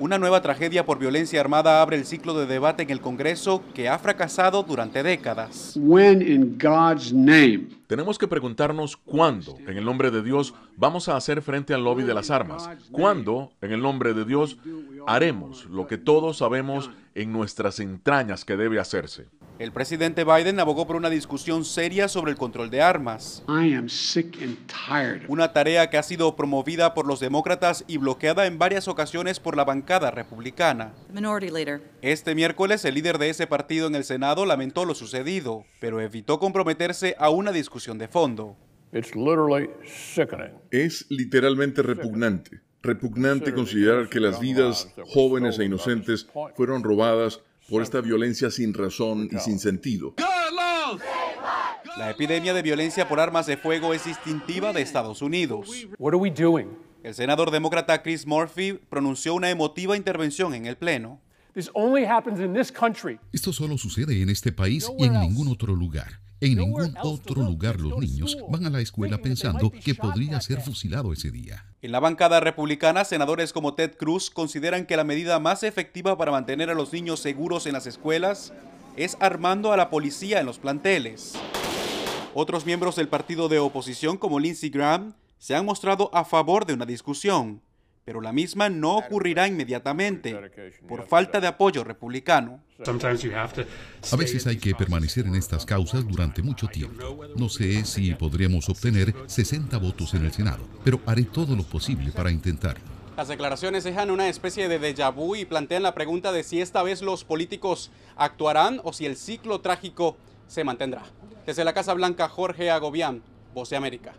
Una nueva tragedia por violencia armada abre el ciclo de debate en el Congreso que ha fracasado durante décadas. Tenemos que preguntarnos cuándo, en el nombre de Dios, vamos a hacer frente al lobby de las armas. Cuándo, en el nombre de Dios, haremos lo que todos sabemos en nuestras entrañas que debe hacerse. El presidente Biden abogó por una discusión seria sobre el control de armas. Una tarea que ha sido promovida por los demócratas y bloqueada en varias ocasiones por la bancada republicana. Este miércoles el líder de ese partido en el Senado lamentó lo sucedido, pero evitó comprometerse a una discusión de fondo. Es literalmente repugnante. Repugnante considerar que las vidas jóvenes e inocentes fueron robadas por esta violencia sin razón y sin sentido. La epidemia de violencia por armas de fuego es distintiva de Estados Unidos. El senador demócrata Chris Murphy pronunció una emotiva intervención en el Pleno. Esto solo sucede en este país y en ningún otro lugar. En ningún otro lugar los niños van a la escuela pensando que podría ser fusilado ese día. En la bancada republicana, senadores como Ted Cruz consideran que la medida más efectiva para mantener a los niños seguros en las escuelas es armando a la policía en los planteles. Otros miembros del partido de oposición como Lindsey Graham se han mostrado a favor de una discusión pero la misma no ocurrirá inmediatamente por falta de apoyo republicano. A veces hay que permanecer en estas causas durante mucho tiempo. No sé si podríamos obtener 60 votos en el Senado, pero haré todo lo posible para intentarlo. Las declaraciones dejan una especie de déjà vu y plantean la pregunta de si esta vez los políticos actuarán o si el ciclo trágico se mantendrá. Desde la Casa Blanca, Jorge Agobián, Voce América.